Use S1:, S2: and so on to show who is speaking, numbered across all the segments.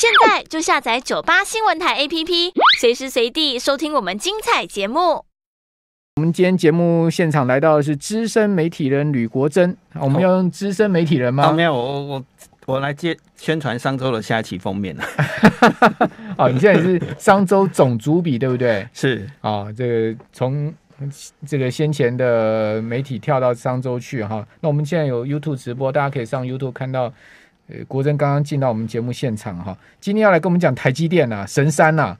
S1: 现在就下载九八新闻台 APP，随时随地收听我们精彩节目。
S2: 我们今天节目现场来到的是资深媒体人吕国珍。我们要用资深媒体人吗？没
S1: 有，我我我来接宣传商周的下一期封面了。哦，你现在是
S2: 商周总主笔，对不对？是啊，这个从这个先前的媒体跳到商周去哈。那我们现在有 YouTube 直播，大家可以上 YouTube 看到。呃，国珍刚刚进到我们节目现场哈，今天要来跟我们讲台积电呐，神山呐。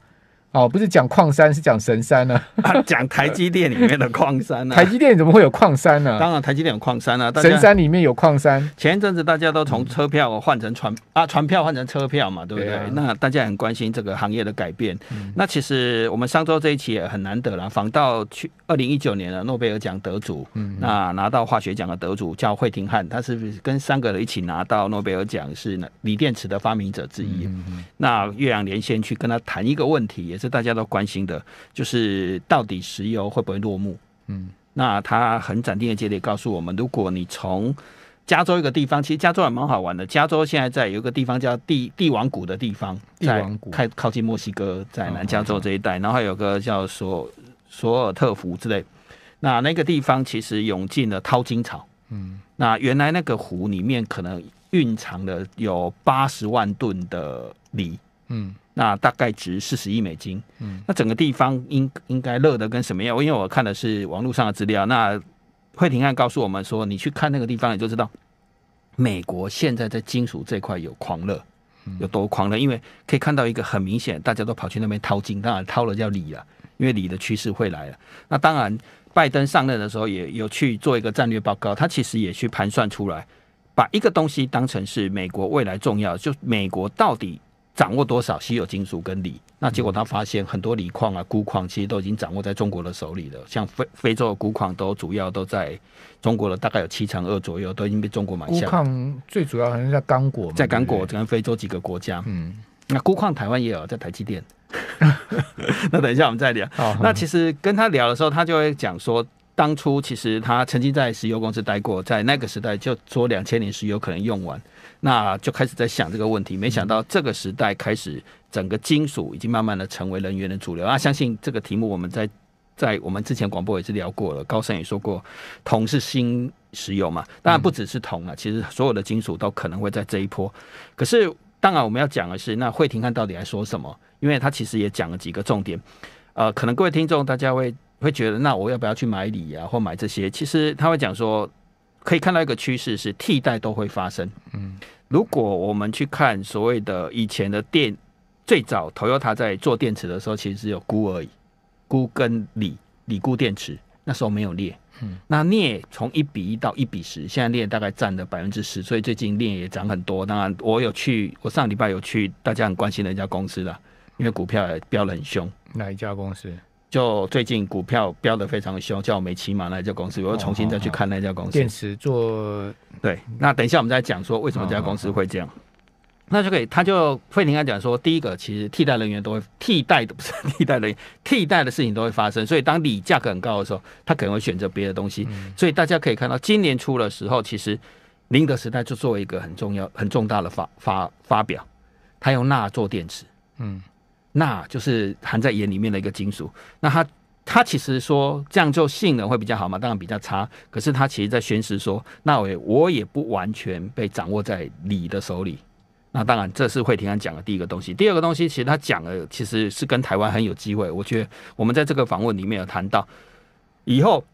S2: 哦，不是讲矿山，是讲神山呢，
S1: 讲台积电里面的矿山呢。台积
S2: 电怎么会有矿山呢？当
S1: 然，台积电有矿山啊。神山
S2: 里面有矿山。
S1: 前一阵子大家都从车票换成船啊，船票换成车票嘛，对不对？那大家很关心这个行业的改变。那其实我们上周这一期也很难得了，访到去二零一九年的诺贝尔奖得主，那拿到化学奖的得主叫惠廷汉，他是不是跟三个人一起拿到诺贝尔奖？是锂电池的发明者之一。那岳阳连线去跟他谈一个问题。是大家都关心的，就是到底石油会不会落幕？嗯，那他很斩钉截铁告诉我们，如果你从加州一个地方，其实加州还蛮好玩的。加州现在在有一个地方叫帝帝王谷的地方，帝王谷，开靠近墨西哥，在南加州这一带。然后有个叫索索尔特湖之类，那那个地方其实涌进了淘金潮。嗯，那原来那个湖里面可能蕴藏了有八十万吨的锂。嗯。那大概值四十亿美金，嗯，那整个地方应应该热的跟什么样？因为我看的是网络上的资料。那惠廷汉告诉我们说，你去看那个地方，你就知道美国现在在金属这块有狂热，有多狂热。因为可以看到一个很明显，大家都跑去那边掏金，当然掏了叫锂了，因为锂的趋势会来了。那当然，拜登上任的时候也有去做一个战略报告，他其实也去盘算出来，把一个东西当成是美国未来重要，就美国到底。掌握多少稀有金属跟锂？那结果他发现很多锂矿啊、钴矿，其实都已经掌握在中国的手里了。像非非洲的钴矿都主要都在中国的，大概有七成二左右都已经被中国买下。钴
S2: 矿最主要还是在刚果，在刚果
S1: 跟非洲几个国家。嗯，那钴矿台湾也有，在台积电。那等一下我们再聊。那其实跟他聊的时候，他就会讲说，当初其实他曾经在石油公司待过，在那个时代就说两千年石油可能用完。那就开始在想这个问题，没想到这个时代开始，整个金属已经慢慢的成为能源的主流啊！相信这个题目我们在在我们之前广播也是聊过了，高盛也说过，铜是新石油嘛，当然不只是铜啊，其实所有的金属都可能会在这一波。可是当然我们要讲的是，那惠婷看到底来说什么？因为他其实也讲了几个重点，呃，可能各位听众大家会会觉得，那我要不要去买锂啊，或买这些？其实他会讲说。可以看到一个趋势是替代都会发生。嗯，如果我们去看所谓的以前的电，最早 Toyota 在做电池的时候，其实只有钴而已，钴跟锂，锂钴电池，那时候没有镍。嗯，那镍从一比一到一比十，现在镍大概占了百分之十，所以最近镍也涨很多。当然，我有去，我上礼拜有去，大家很关心的一家公司啦，因为股票也飙得很凶。
S2: 哪一家公司？
S1: 就最近股票飙得非常凶，叫我没骑马那家公司，我又重新再去看那家公司。电池做对，那等一下我们再讲说为什么这家公司会这样。那就可以，他就费廷刚讲说，第一个其实替代人员都会替代的，不是替代人替代的事情都会发生。所以当锂价格很高的时候，他可能会选择别的东西。所以大家可以看到，今年初的时候，其实宁德时代就做一个很重要、很重大的发发发表，他用钠做电池。嗯。那就是含在盐里面的一个金属。那他他其实说这样就性能会比较好嘛，当然比较差。可是他其实在宣示说，那我我也不完全被掌握在你的手里。那当然这是惠廷安讲的第一个东西。第二个东西其实他讲的其实是跟台湾很有机会。我觉得我们在这个访问里面有谈到以后，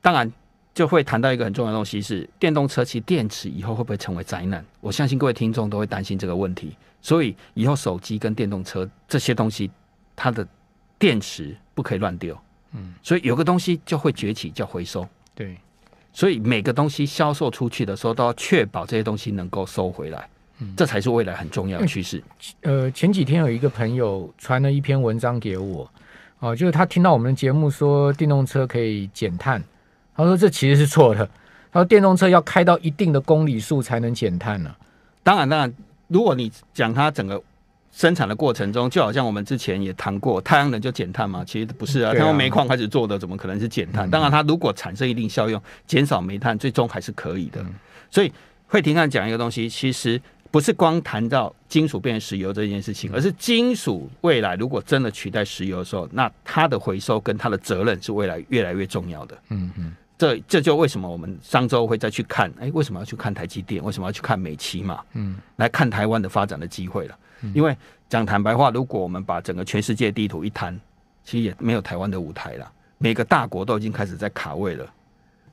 S1: 当然。就会谈到一个很重要的东西，是电动车其电池以后会不会成为灾难？我相信各位听众都会担心这个问题。所以以后手机跟电动车这些东西，它的电池不可以乱丢。嗯，所以有个东西就会崛起，叫回收。对，所以每个东西销售出去的时候，都要确保这些东西能够收回来。嗯，这才是未来很重要的趋势。
S2: 呃，前几天有一个朋友传了一篇文章给我，哦，就是他听到我们的节目说电动车可以减碳。他说：“这其实是错的。他说电动车要开到一定的公里数才能减碳呢。
S1: 当然，当然，如果你讲它整个生产的过程中，就好像我们之前也谈过，太阳能就减碳嘛？其实不是啊，他用煤矿开始做的，怎么可能是减碳？当然，它如果产生一定效用，减少煤炭，最终还是可以的。所以，会庭上讲一个东西，其实不是光谈到金属变成石油这件事情，而是金属未来如果真的取代石油的时候，那它的回收跟它的责任是未来越来越重要的。嗯嗯。”这这就为什么我们上周会再去看，哎，为什么要去看台积电？为什么要去看美期嘛？嗯，来看台湾的发展的机会了。因为讲坦白话，如果我们把整个全世界地图一摊，其实也没有台湾的舞台了。每个大国都已经开始在卡位了，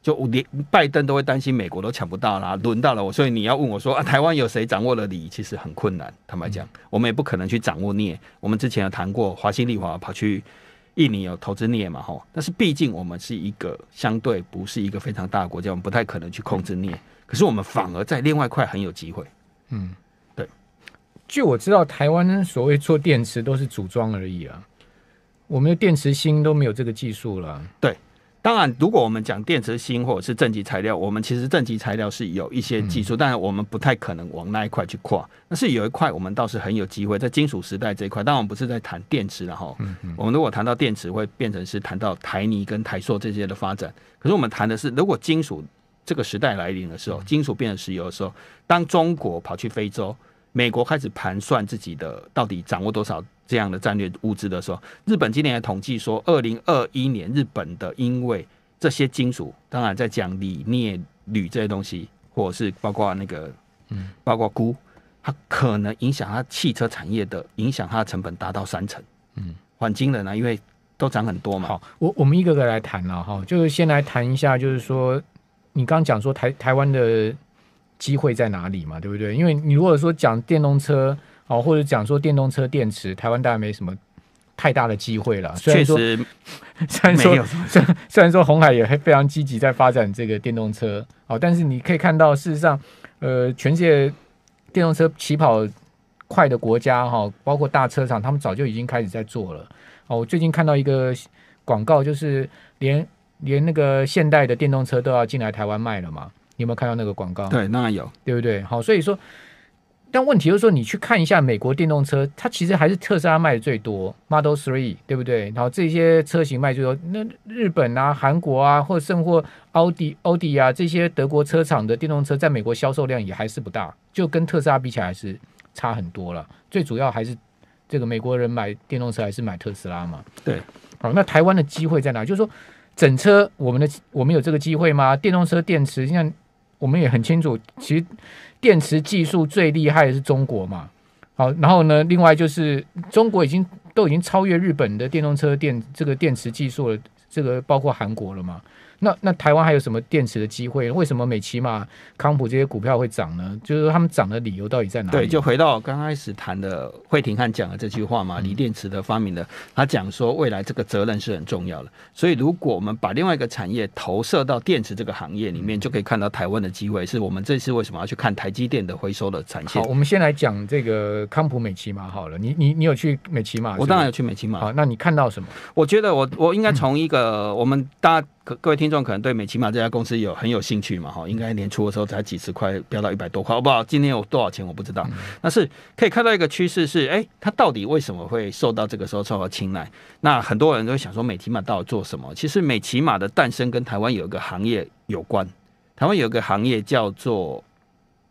S1: 就连拜登都会担心美国都抢不到啦，轮到了我。所以你要问我说啊，台湾有谁掌握了你？其实很困难。坦白讲，我们也不可能去掌握捏。我们之前有谈过，华新立华跑去。印尼有投资镍嘛？吼，但是毕竟我们是一个相对不是一个非常大的国家，我们不太可能去控制镍。可是我们反而在另外一块很有机会。嗯，对。据我知道，台湾所谓做电池都是组装而已啊，
S2: 我们的电池芯都没有这个技术了。
S1: 对。当然，如果我们讲电池芯或者是正极材料，我们其实正极材料是有一些技术，但是我们不太可能往那一块去跨。但是有一块，我们倒是很有机会，在金属时代这一块。当然，我们不是在谈电池了哈。嗯嗯。我们如果谈到电池，会变成是谈到台泥跟台塑这些的发展。可是我们谈的是，如果金属这个时代来临的时候，金属变成石油的时候，当中国跑去非洲，美国开始盘算自己的到底掌握多少。这样的战略物资的时候，日本今年也统计说，二零二一年日本的因为这些金属，当然在讲锂、镍、铝这些东西，或者是包括那个，嗯，包括钴，它可能影响它汽车产业的，影响它的成本达到三成。嗯，黄金呢，因为都涨很多嘛。好，我我们一个个来谈了哈，就是先来谈一下，就是
S2: 说你刚讲说台台湾的机会在哪里嘛，对不对？因为你如果说讲电动车。哦，或者讲说电动车电池，台湾大概没什么太大的机会了。然说，虽然说，虽然说红海也非常积极在发展这个电动车，哦，但是你可以看到，事实上，呃，全世界电动车起跑快的国家，哈，包括大车厂，他们早就已经开始在做了。哦，我最近看到一个广告，就是连连那个现代的电动车都要进来台湾卖了嘛？有没有看到那个广告？对，那有，对不对？好，所以说。但问题就是说，你去看一下美国电动车，它其实还是特斯拉卖的最多，Model Three，对不对？然后这些车型卖最多，那日本啊、韩国啊，或甚或奥迪、奥迪啊这些德国车厂的电动车，在美国销售量也还是不大，就跟特斯拉比起来还是差很多了。最主要还是这个美国人买电动车还是买特斯拉嘛？对，好，那台湾的机会在哪？就是说整车，我们的我们有这个机会吗？电动车电池像。我们也很清楚，其实电池技术最厉害的是中国嘛。好，然后呢，另外就是中国已经都已经超越日本的电动车电这个电池技术了，这个包括韩国了嘛。那那台湾还有什么电池的机会？为什么美骑马、康普这些股票会涨呢？就是他们涨的理由到底在
S1: 哪里？对，就回到刚开始谈的惠廷汉讲的这句话嘛，锂电池的发明的，他讲说未来这个责任是很重要的。所以如果我们把另外一个产业投射到电池这个行业里面，就可以看到台湾的机会是我们这次为什么要去看台积电的回收的产线。好，我们
S2: 先来讲这个康普美骑马好了。你你你有去美骑马？我当然有去
S1: 美骑马。好，那你看到什么？我觉得我我应该从一个我们大。各各位听众可能对美骑马这家公司有很有兴趣嘛？哈，应该年初的时候才几十块，飙到一百多块，好不好？今天有多少钱我不知道，但是可以看到一个趋势是，哎，它到底为什么会受到这个时候受到青睐？那很多人都想说，美骑马到底做什么？其实美骑马的诞生跟台湾有一个行业有关，台湾有一个行业叫做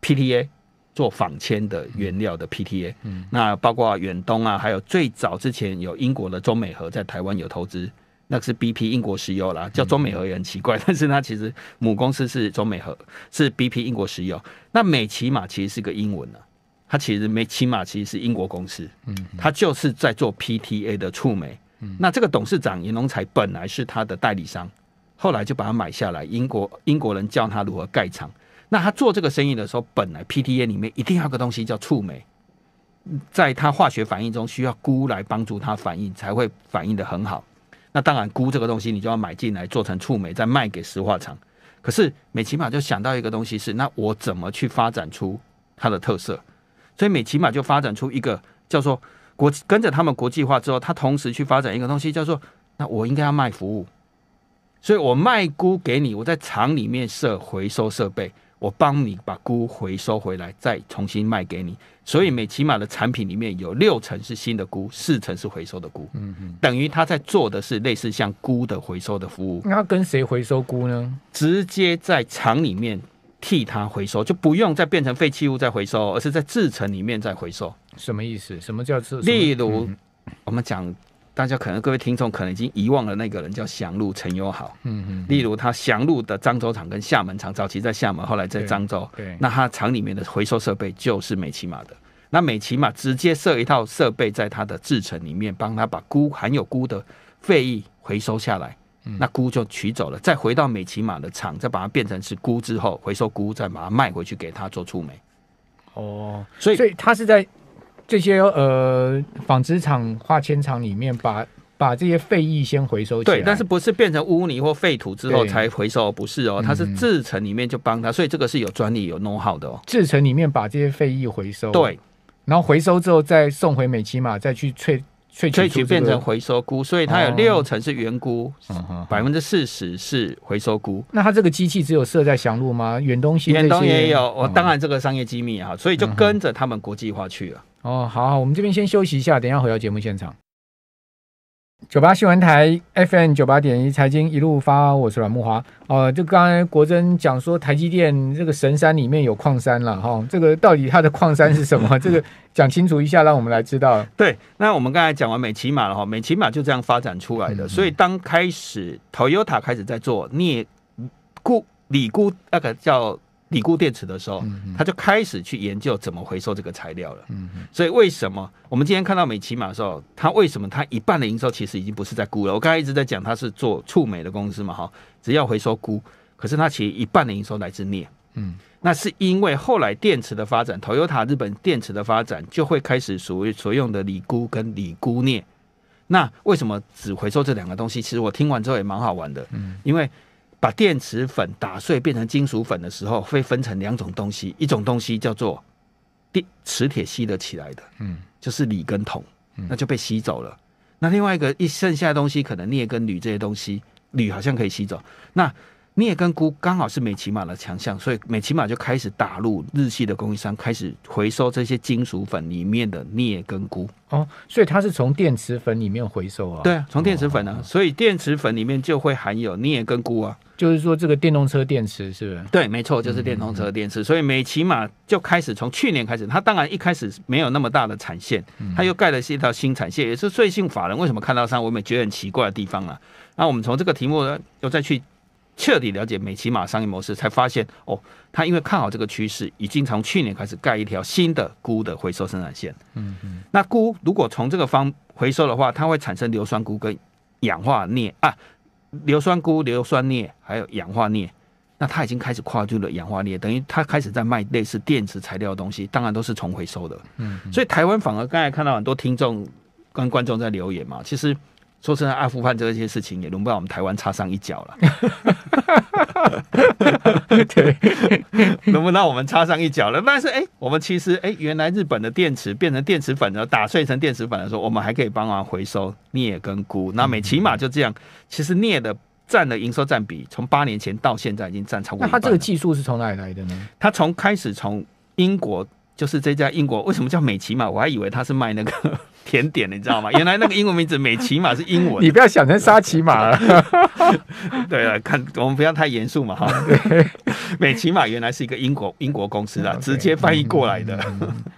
S1: PTA，做仿铅的原料的 PTA，嗯，那包括远东啊，还有最早之前有英国的中美和在台湾有投资。那是 BP 英国石油啦，叫中美合也很奇怪，但是它其实母公司是中美合，是 BP 英国石油。那美骑马其实是个英文呢，它其实美骑马其实是英国公司，嗯，它就是在做 PTA 的触媒。嗯，那这个董事长颜龙才本来是它的代理商，后来就把它买下来。英国英国人教他如何盖厂。那他做这个生意的时候，本来 PTA 里面一定要个东西叫触媒，在它化学反应中需要钴来帮助它反应，才会反应的很好。那当然，钴这个东西你就要买进来做成触媒，再卖给石化厂。可是美琪玛就想到一个东西是，那我怎么去发展出它的特色？所以美琪玛就发展出一个叫做国跟着他们国际化之后，它同时去发展一个东西叫做那我应该要卖服务，所以我卖钴给你，我在厂里面设回收设备。我帮你把菇回收回来，再重新卖给你。所以美其玛的产品里面有六成是新的菇，四成是回收的菇。嗯嗯，等于他在做的是类似像菇的回收的服务。
S2: 那跟谁回收菇呢？
S1: 直接在厂里面替他回收，就不用再变成废弃物再回收，而是在制成里面再回收。什么意思？什
S2: 么叫制？例如，
S1: 我们讲。大家可能各位听众可能已经遗忘了那个人叫翔路陈友好，嗯嗯，例如他翔路的漳州厂跟厦门厂，早期在厦门，后来在漳州，对，那他厂里面的回收设备就是美琪玛的，那美琪玛直接设一套设备在他的制程里面，帮他把钴含有钴的废液回收下来，那钴就取走了，再回到美琪玛的厂，再把它变成是钴之后，回收钴，再把它卖回去给他做粗镁，哦，所以所以他是在。这些呃纺织厂、化纤厂里面，把
S2: 把这些废液先回收起来。对，
S1: 但是不是变成污泥或废土之后才回收？不是哦，它是制成里面就帮它。所以这个是有专利、有弄好的哦。
S2: 制成里面把这些废液回收，对，然后回收之后再送回美琪玛，再去萃萃萃取变成回收菇，所以它有六
S1: 成是原菇，百分之四十是回收菇。那它这
S2: 个机器只有设在翔鹭吗？远东、西远东也
S1: 有，我当然这个商业机密啊，所以就跟着他们国际化去了。
S2: 哦，好，好，我们这边先休息一下，等下回到节目现场。九八新闻台 FM 九八点一财经一路发，我是阮木华。哦，就刚才国珍讲说台积电这个神山里面有矿山了哈，这个到底它的矿山是什么？这个讲清楚一下，让我们来知道。
S1: 对，那我们刚才讲完美骑马了哈，美骑马就这样发展出来的。所以当开始 Toyota 开始在做镍钴锂钴那个叫。锂固电池的时候，他就开始去研究怎么回收这个材料了。嗯，所以为什么我们今天看到美岐玛的时候，它为什么它一半的营收其实已经不是在钴了？我刚才一直在讲它是做触美的公司嘛，哈，只要回收钴，可是它其实一半的营收来自镍。嗯，那是因为后来电池的发展，Toyota 日本电池的发展就会开始所谓所用的锂钴跟锂钴镍。那为什么只回收这两个东西？其实我听完之后也蛮好玩的。嗯，因为。把电池粉打碎变成金属粉的时候，会分成两种东西，一种东西叫做电磁铁吸得起来的，嗯，就是锂跟铜，那就被吸走了。那另外一个一剩下的东西，可能镍跟铝这些东西，铝好像可以吸走。那镍跟钴刚好是美奇玛的强项，所以美奇玛就开始打入日系的供应商，开始回收这些金属粉里面的镍跟钴
S2: 哦，所以它是从电池粉里面回收啊，对，啊，
S1: 从电池粉啊，所以电池粉里面就会含有镍跟钴啊，
S2: 就是说这个电动车电池是不是？
S1: 对，没错，就是电动车电池，所以美奇玛就开始从去年开始，它当然一开始没有那么大的产线，它又盖了一条新产线，也是最近法人为什么看到三我美觉得很奇怪的地方啊。那我们从这个题目呢，又再去。彻底了解美骑马商业模式，才发现哦，他因为看好这个趋势，已经从去年开始盖一条新的钴的回收生产线。嗯嗯。那钴如果从这个方回收的话，它会产生硫酸钴跟氧化镍啊，硫酸钴、硫酸镍还有氧化镍。那他已经开始跨进了氧化镍，等于他开始在卖类似电池材料的东西，当然都是重回收的。嗯。所以台湾反而刚才看到很多听众跟观众在留言嘛，其实。说真的，阿富汗这些事情也轮不到我们台湾插上一脚了。对，轮不到我们插上一脚了。但是，哎，我们其实，哎，原来日本的电池变成电池粉了，打碎成电池粉的时候，我们还可以帮忙回收镍跟钴。那每起码就这样，其实镍的占的营收占比，从八年前到现在已经占超过。那他这个技术是
S2: 从哪里来的呢？
S1: 它从开始从英国。就是这家英国为什么叫美琪玛？我还以为他是卖那个 甜点，你知道吗？原来那个英文名字美琪玛是英文，你不要想成沙琪玛了。对啊，看我们不要太严肃嘛哈。美琪玛原来是一个英国英国公司啊，直接翻译过来的。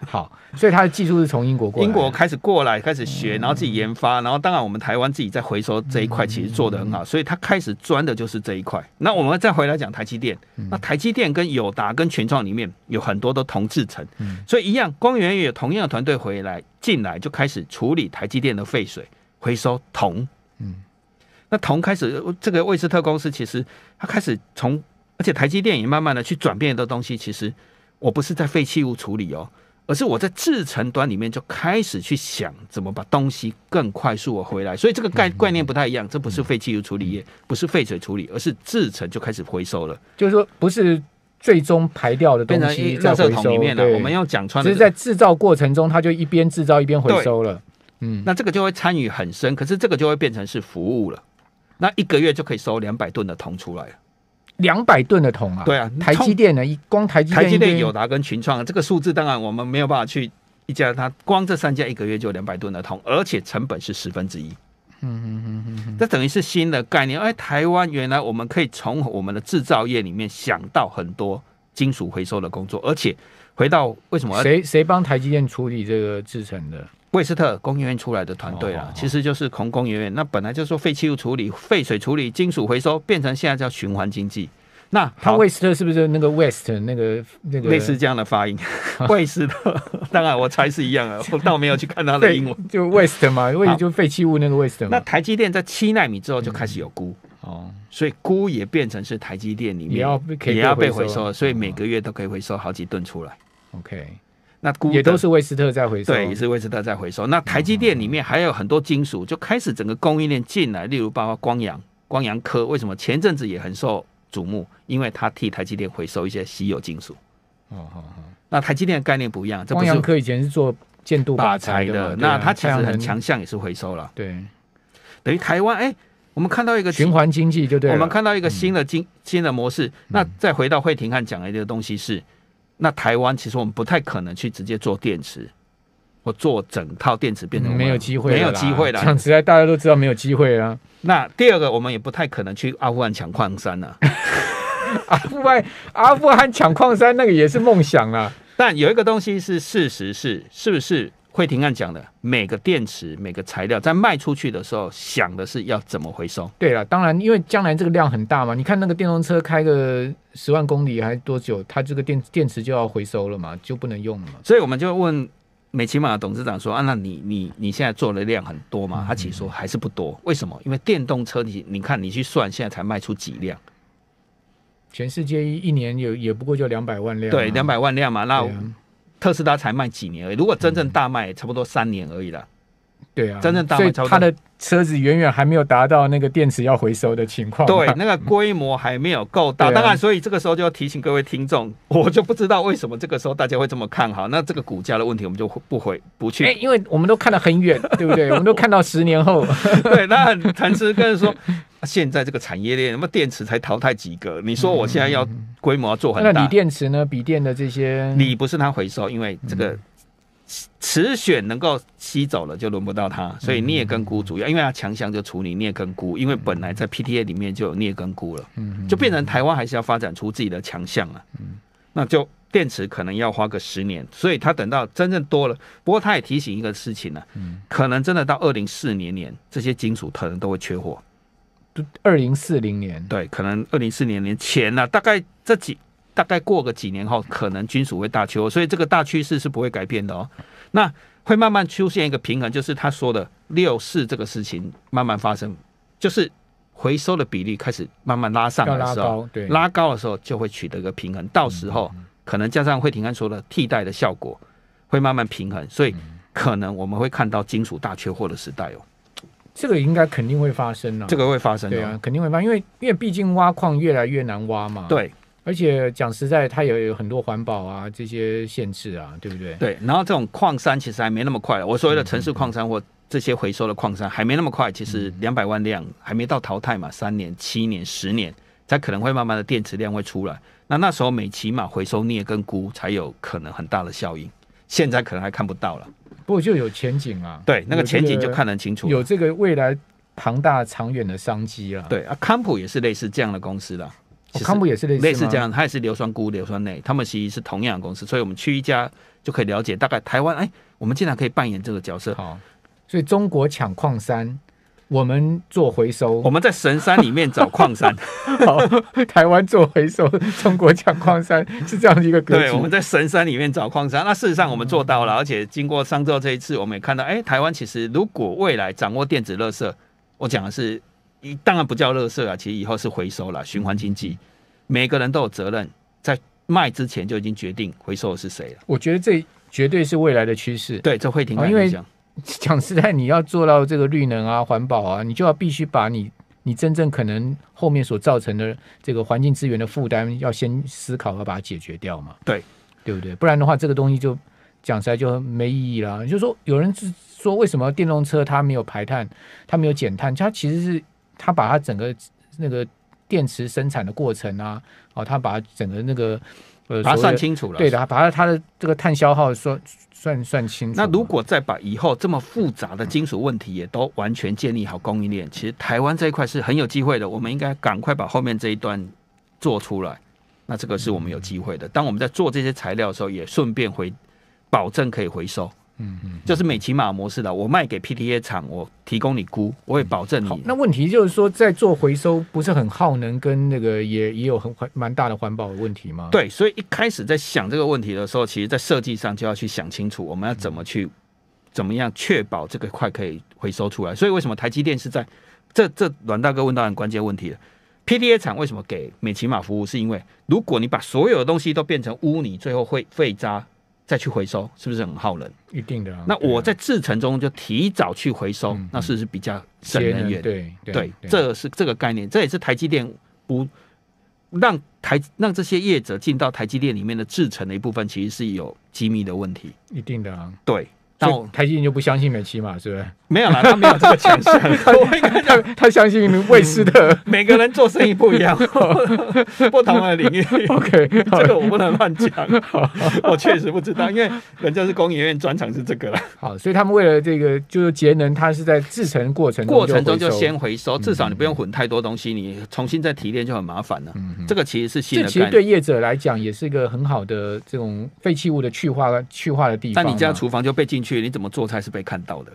S1: 好，
S2: 所以它的技术是从英国过，英
S1: 国开始过来，开始学，然后自己研发，然后当然我们台湾自己在回收这一块其实做的很好，所以它开始钻的就是这一块。那我们再回来讲台积电，那台积电跟友达跟群创里面有很多都同制成。所以一样，光源也有同样的团队回来进来，就开始处理台积电的废水回收铜。嗯，那铜开始，这个魏斯特公司其实它开始从，而且台积电也慢慢的去转变的东西，其实我不是在废弃物处理哦，而是我在制程端里面就开始去想怎么把东西更快速的回来。所以这个概概念不太一样，这不是废弃物处理业，不是废水处理，而是制程就开始回收了。
S2: 就是说，不是。最终排掉的东西在回收里面了。我们要讲穿，只是在制造过程中，它就一边制造一边回收了。
S1: 嗯，那这个就会参与很深，可是这个就会变成是服务了。那一个月就可以收两百吨的铜出来了，
S2: 两百吨的铜啊！对啊，台积电呢，一光台积电、台积电友
S1: 达跟群创，这个数字当然我们没有办法去一家，它光这三家一个月就两百吨的铜，而且成本是十分之一。嗯嗯嗯嗯，这等于是新的概念。哎，台湾原来我们可以从我们的制造业里面想到很多金属回收的工作，而且回到为什么谁
S2: 谁帮台积电处理这个制成的？
S1: 威斯特工业园出来的团队啦，其实就是从工业园，那本来就是说废弃物处理、废水处理、金属回收，变成现在叫循环经济。那他 west 是不是那个 west 那个那个类似这样的发音卫 斯特，当然我猜是一样啊，我 倒没有去看他的英文，
S2: 就 west 嘛，为就废弃物那个 west 嘛？那
S1: 台积电在七纳米之后就开始有钴哦，所以钴也变成是台积电里面也要被回收，所以每个月都可以回收好几吨出来。OK，
S2: 那钴也都是威斯特在回收，对，也是
S1: 威斯特在回收。那台积电里面还有很多金属，就开始整个供应链进来，例如包括光阳。光阳科，为什么前阵子也很受？瞩目，因为他替台积电回收一些稀有金属。哦，哦哦。那台积电的概念不一样，这不，洋科
S2: 以前是做建度把材的，那他其实很强
S1: 项也是回收了。对，等于台湾，哎，
S2: 我们看到一个循环经济，就我们
S1: 看到一个新的经新的模式。那再回到会庭汉讲的一个东西是，那台湾其实我们不太可能去直接做电池。我做整套电池变成没有机会，没有机会了。抢实
S2: 在，大家都知道没有
S1: 机会啊。那第二个，我们也不太可能去阿富汗抢矿山了。阿富汗，阿富汗抢矿山那个也是梦想啊。但有一个东西是事实，是是不是会停案讲的？每个电池，每个材料在卖出去的时候，想的是要怎么回收？
S2: 对了，当然，因为将来这个量很大嘛。你看那个电动车开个十万公里还多久，它这个电电池就要回收了嘛，就不能用了嘛。
S1: 所以我们就问。美骑马董事长说：“啊，那你你你现在做的量很多吗？他其实说还是不多，为什么？因为电动车，你你看，你去算，现在才卖出几辆？全
S2: 世界一一年也也不过就
S1: 两百万辆，对，两百万辆嘛。那特斯拉才卖几年而已，如果真正大卖，差不多三年而已了。”对啊，真的，所超它的
S2: 车子远远还没有达到那个电池要回收的情况。对，
S1: 那个规模还没有够大。当然，所以这个时候就要提醒各位听众，我就不知道为什么这个时候大家会这么看哈。那这个股价的问题，我们就不回不去。哎，
S2: 因为我们都看得很远，对不对？我们都看到十年后。
S1: 对，那陈志跟是说，现在这个产业链那么电池才淘汰几个？你说我现在要规模做很大，锂
S2: 电池呢？锂电的这些锂
S1: 不是它回收，因为这个。磁选能够吸走了，就轮不到它，所以镍跟钴主要，因为他强项就处理镍跟钴，因为本来在 PTA 里面就有镍跟钴了，嗯，就变成台湾还是要发展出自己的强项了，那就电池可能要花个十年，所以他等到真正多了，不过他也提醒一个事情呢，嗯，可能真的到二零四年年这些金属可能都会缺货，二零四零年，对，可能二零四零年前呢，大概这几。大概过个几年后，可能金属会大缺，所以这个大趋势是不会改变的哦。那会慢慢出现一个平衡，就是他说的六四这个事情慢慢发生，就是回收的比例开始慢慢拉上来的时候，拉高的时候就会取得一个平衡。到时候可能加上惠廷安说的替代的效果，会慢慢平衡，所以可能我们会看到金属大缺货的时代哦。
S2: 这个应该肯定会发生啊，这个会发生，对啊，肯定会发，因为因为毕竟挖矿越来越难挖嘛，对。而且讲实在，它也有很多环保啊这些限制啊，对不对？对。
S1: 然后这种矿山其实还没那么快我所谓的城市矿山或这些回收的矿山还没那么快，其实两百万辆还没到淘汰嘛，三年、七年、十年才可能会慢慢的电池量会出来。那那时候每起码回收镍跟钴才有可能很大的效应，现在可能还看不到了。
S2: 不过就有前景啊？对，那个前景就看得清楚。有这个未来庞大长远的商机啊。
S1: 对啊，康普也是类似这样的公司的。康普也是类似，类似这样，它也是硫酸钴、硫酸镍，他们其实是同样的公司，所以我们去一家就可以了解。大概台湾，哎，我们竟然可以扮演这个角色，
S2: 所以中国抢矿山，我们做回收，我们
S1: 在神山里面找矿山，
S2: 台湾做回收，中国抢矿山是这样的一个格局。对，我们
S1: 在神山里面找矿山，那事实上我们做到了，而且经过上周这一次，我们也看到，哎，台湾其实如果未来掌握电子垃圾，我讲的是。当然不叫垃圾啊，其实以后是回收了，循环经济，每个人都有责任，在卖之前就已经决定回收的是谁了。我觉得这绝对是未来的趋势。对，这会挺因为
S2: 讲实在，你要做到这个绿能啊、环保啊，你就要必须把你你真正可能后面所造成的这个环境资源的负担，要先思考要把它解决掉嘛。对，对不对？不然的话，这个东西就讲起来就没意义了。就是说有人是说，为什么电动车它没有排碳，它没有减碳，它其实是。他把他整个那个电池生产的过程啊，哦，
S1: 他把整个那个呃，算清楚了。对的，
S2: 把他的这个碳消耗说算
S1: 算清楚。那如果再把以后这么复杂的金属问题也都完全建立好供应链，其实台湾这一块是很有机会的。我们应该赶快把后面这一段做出来，那这个是我们有机会的。当我们在做这些材料的时候，也顺便回保证可以回收。嗯嗯，就是美奇马模式的，我卖给 P T A 厂，我提供你估，我会保证你。
S2: 那问题就是说，在做回收不是很耗能，跟那个也也有很蛮大的环保问题吗？
S1: 对，所以一开始在想这个问题的时候，其实在设计上就要去想清楚，我们要怎么去怎么样确保这个块可以回收出来。所以为什么台积电是在这？这阮大哥问到很关键问题了，P T A 厂为什么给美奇马服务？是因为如果你把所有的东西都变成污泥，最后会废渣。再去回收是不是很耗能？
S2: 一定的。那我
S1: 在制程中就提早去回收，那是不是比较省能源？对对，这是这个概念，这也是台积电不让台让这些业者进到台积电里面的制程的一部分，其实是有机密的问题。一定的，啊。对。那
S2: 台积电就不相信美企嘛，是不是？没有了，他没有这个钱 他他相信卫斯的。每个人做生意不一样，
S1: 不同的领域。OK，这个我不能乱讲。
S2: 我确实不知道，因
S1: 为人家是工业院专长是这个了。好，
S2: 所以他们为了这个就是节能，它是在制成过程过程中就先
S1: 回收，至少你不用混太多东西，你重新再提炼就很麻烦了。嗯这个其实是新的。其实对
S2: 业者来讲，也是一个很好的这种废弃物的去化去化的地方。那你家厨
S1: 房就被进。去你怎么做菜是被看到的，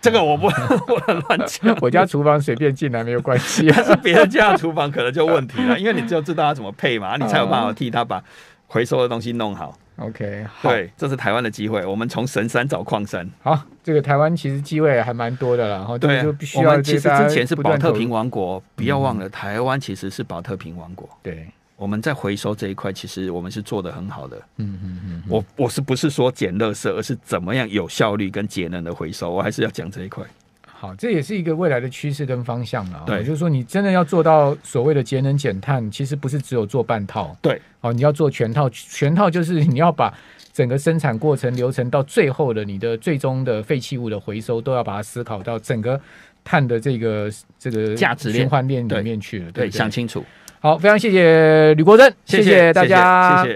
S2: 这个我不，不
S1: 能乱讲。我家厨
S2: 房随便进来没有关系啊，是
S1: 别人家厨房可能就问题了，因为你就有知道他怎么配嘛，你才有办法替他把回收的东西弄好。
S2: OK，对，
S1: 这是台湾的机会，我们从神山找矿山。好，
S2: 这个台湾其实机会还蛮多的啦，然后就必须要。其实之前是宝特瓶王
S1: 国，不要忘了，台湾其实是宝特瓶王国。对。我们在回收这一块，其实我们是做的很好的。嗯嗯嗯。我我是不是说捡乐色，而是怎么样有效率跟节能的回收？我还是要讲这一块。好，
S2: 这也是一个未来的趋势跟方向了。对，就是说你真的要做到所谓的节能减碳，其实不是只有做半套。对。哦，你要做全套，全套就是你要把整个生产过程流程到最后的你的最终的废弃物的回收，都要把它思考到整个碳的这个这个价值循环链里面去了。对，想清楚。好，非常谢谢吕国珍，谢谢大家。